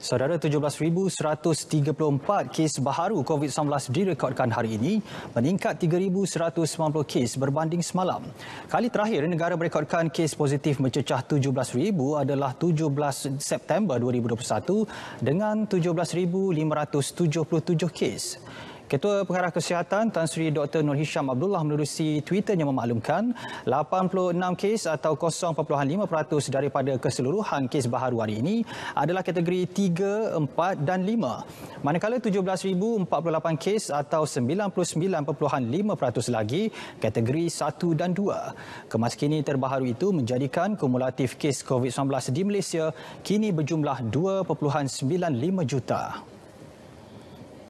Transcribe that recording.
Saudara 17134 kes baharu COVID-19 direkodkan hari ini meningkat 3190 kes berbanding semalam. Kali terakhir negara merekodkan kes positif mencecah 17000 adalah 17 September 2021 dengan 17577 kes. Ketua Pengarah Kesihatan Tan Sri Dr. Nur Hisham Abdullah menerusi Twitternya memaklumkan 86 kes atau 0.5% daripada keseluruhan kes baharu hari ini adalah kategori 3, 4 dan 5. Manakala 17,048 kes atau 99.5% lagi kategori 1 dan 2. kini terbaharu itu menjadikan kumulatif kes COVID-19 di Malaysia kini berjumlah 2.95 juta.